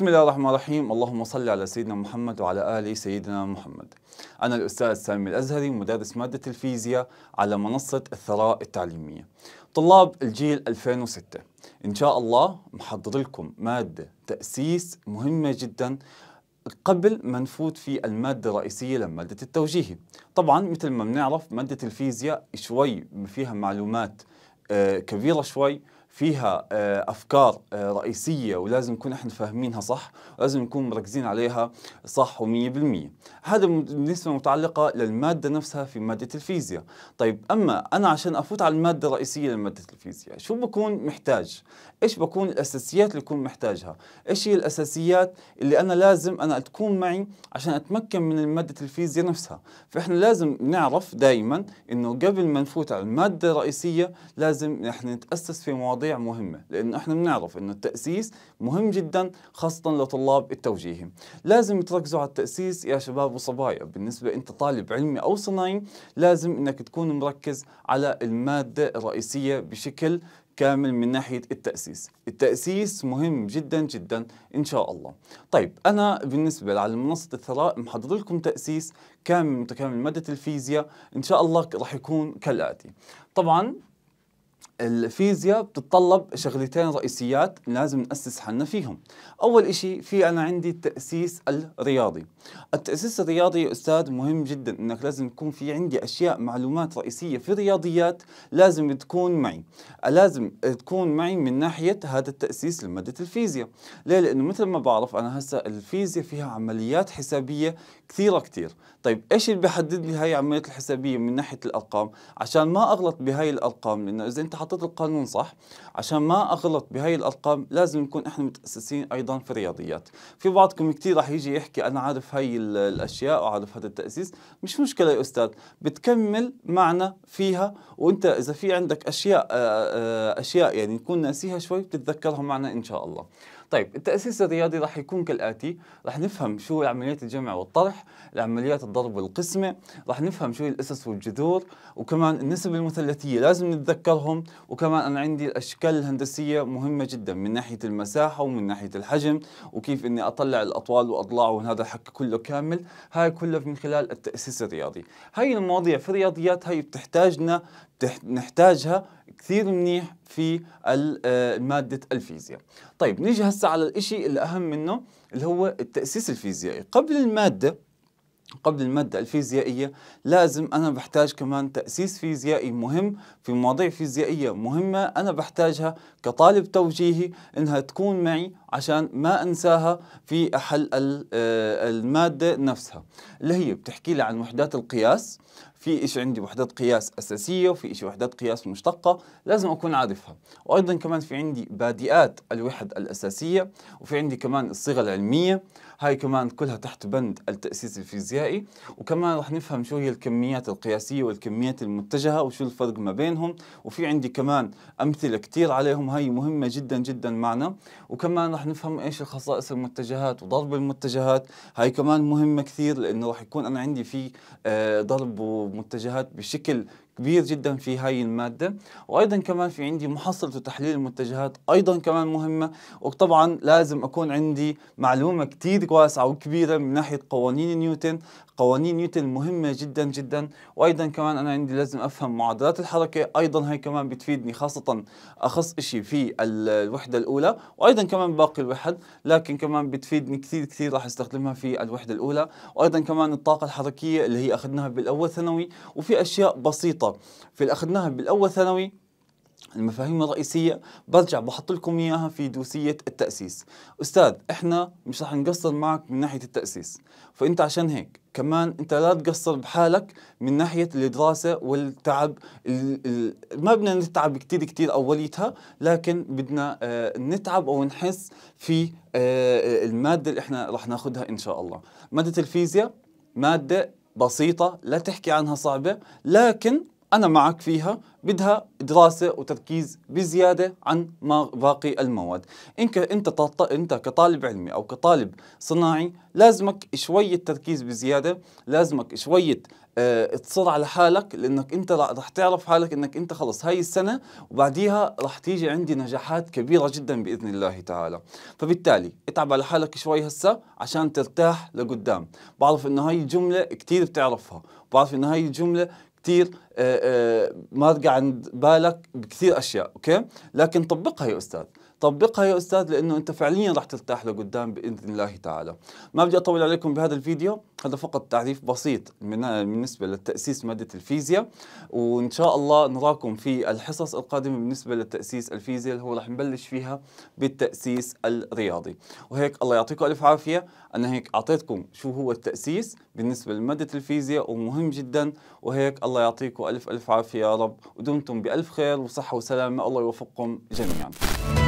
بسم الله الرحمن الرحيم اللهم صل على سيدنا محمد وعلى آل سيدنا محمد أنا الأستاذ سامي الأزهري مدرس مادة الفيزياء على منصة الثراء التعليمية طلاب الجيل 2006 إن شاء الله محضر لكم مادة تأسيس مهمة جدا قبل ما نفوت في المادة الرئيسية لمادة التوجيهي طبعا مثل ما بنعرف مادة الفيزياء شوي فيها معلومات كبيرة شوي فيها آه، افكار آه، رئيسيه ولازم نكون احنا فاهمينها صح ولازم نكون مركزين عليها صح و100% هذا بالنسبه متعلقه للماده نفسها في ماده الفيزياء طيب اما انا عشان افوت على الماده الرئيسيه لماده الفيزياء شو بكون محتاج ايش بكون الاساسيات اللي بكون محتاجها ايش هي الاساسيات اللي انا لازم انا تكون معي عشان اتمكن من ماده الفيزياء نفسها فاحنا لازم نعرف دائما انه قبل ما نفوت على الماده الرئيسيه لازم احنا نتاسس في مواضيع مواضيع مهمة لأنه إحنا بنعرف إنه التأسيس مهم جدا خاصة لطلاب التوجيهي لازم تركزوا على التأسيس يا شباب وصبايا بالنسبة أنت طالب علمي أو صناعي لازم إنك تكون مركز على المادة الرئيسية بشكل كامل من ناحية التأسيس التأسيس مهم جدا جدا إن شاء الله طيب أنا بالنسبة على منصة الثراء محضر لكم تأسيس كامل متكامل مادة الفيزياء إن شاء الله رح يكون كالآتي طبعا الفيزياء بتتطلب شغلتين رئيسيات لازم نأسس حالنا فيهم أول إشي في أنا عندي التأسيس الرياضي التأسيس الرياضي يا أستاذ مهم جدا أنك لازم يكون في عندي أشياء معلومات رئيسية في الرياضيات لازم تكون معي لازم تكون معي من ناحية هذا التأسيس لمادة الفيزياء ليه؟ لأنه مثل ما بعرف أنا هسا الفيزياء فيها عمليات حسابية كثيرة كثير طيب إيش اللي بحدد لي هاي العمليات الحسابية من ناحية الأرقام عشان ما أغلط بهاي الأرقام لأنه إذا أنت حط حطيت القانون صح عشان ما اغلط بهي الارقام لازم نكون احنا متاسسين ايضا في الرياضيات في بعضكم كثير راح يجي يحكي انا عارف هي الاشياء وعارف هذا التاسيس مش مشكله يا استاذ بتكمل معنا فيها وانت اذا في عندك اشياء آه، آه، اشياء يعني نكون ناسيها شوي بتتذكرها معنا ان شاء الله طيب التأسيس الرياضي راح يكون كالآتي راح نفهم شو عمليات الجمع والطرح عمليات الضرب والقسمة راح نفهم شو الأسس والجذور وكمان النسب المثلثية لازم نتذكرهم وكمان أنا عندي الأشكال الهندسية مهمة جدا من ناحية المساحة ومن ناحية الحجم وكيف إني أطلع الأطوال وأضلاعه وهذا الحكي كله كامل هاي كله من خلال التأسيس الرياضي هاي المواضيع في الرياضيات هاي بتحتاجنا نحتاجها كثير منيح في آه، مادة الفيزياء طيب نيجي هسه على الإشي الأهم منه اللي هو التأسيس الفيزيائي قبل المادة قبل المادة الفيزيائية لازم أنا بحتاج كمان تأسيس فيزيائي مهم في مواضيع فيزيائية مهمة أنا بحتاجها كطالب توجيهي إنها تكون معي عشان ما أنساها في حل آه، المادة نفسها اللي هي بتحكي لي عن وحدات القياس في إيش عندي وحدات قياس أساسية وفي إيش وحدات قياس مشتقة لازم أكون عارفها وأيضا كمان في عندي بادئات الوحد الأساسية وفي عندي كمان الصيغة العلمية هاي كمان كلها تحت بند التأسيس الفيزيائي وكمان رح نفهم شو هي الكميات القياسية والكميات المتجهة وشو الفرق ما بينهم وفي عندي كمان أمثلة كتير عليهم هاي مهمة جدا جدا معنا وكمان رح نفهم إيش خصائص المتجهات وضرب المتجهات هاي كمان مهمة كثير لأنه رح يكون أنا عندي في آه، ضرب ومتجهات بشكل كبير جدا في هاي المادة وأيضا كمان في عندي محصلة وتحليل المتجهات أيضا كمان مهمة وطبعا لازم أكون عندي معلومة كتير كثير واسعة وكبيرة من ناحية قوانين نيوتن قوانين نيوتن مهمة جدا جدا وأيضا كمان أنا عندي لازم أفهم معادلات الحركة أيضا هي كمان بتفيدني خاصة أخص إشي في الوحدة الأولى وأيضا كمان باقي الوحد لكن كمان بتفيدني كثير كثير راح استخدمها في الوحدة الأولى وأيضا كمان الطاقة الحركية اللي هي أخذناها بالأول ثانوي وفي أشياء بسيطة في اللي أخذناها بالأول ثانوي المفاهيم الرئيسية برجع بحط لكم إياها في دوسية التأسيس أستاذ إحنا مش رح نقصر معك من ناحية التأسيس فأنت عشان هيك كمان أنت لا تقصر بحالك من ناحية الدراسة والتعب ال ال ما بدنا نتعب كتير كتير أوليتها لكن بدنا آه، نتعب أو نحس في آه، المادة اللي إحنا رح ناخدها إن شاء الله مادة الفيزياء مادة بسيطة لا تحكي عنها صعبة لكن أنا معك فيها بدها دراسة وتركيز بزيادة عن ما باقي المواد إنك أنت أنت كطالب علمي أو كطالب صناعي لازمك شوية تركيز بزيادة لازمك شوية اه تصر على حالك لأنك أنت رح تعرف حالك أنك أنت خلص هاي السنة وبعديها رح تيجي عندي نجاحات كبيرة جدا بإذن الله تعالى فبالتالي اتعب على حالك شوي هسا عشان ترتاح لقدام بعرف أنه هاي الجملة كتير بتعرفها بعرف أنه هاي الجملة كثير آه، آه، ما عند بالك بكثير اشياء اوكي لكن طبقها يا استاذ طبقها يا أستاذ لأنه أنت فعليا راح ترتاح لقدام بإذن الله تعالى ما بدي أطول عليكم بهذا الفيديو هذا فقط تعريف بسيط بالنسبة للتأسيس مادة الفيزياء وإن شاء الله نراكم في الحصص القادمة بالنسبة للتأسيس الفيزياء اللي هو راح نبلش فيها بالتأسيس الرياضي وهيك الله يعطيكم ألف عافية أنا هيك أعطيتكم شو هو التأسيس بالنسبة لمادة الفيزياء ومهم جدا وهيك الله يعطيكم ألف ألف عافية يا رب ودمتم بألف خير وصحة وسلامة الله يوفقكم جميعا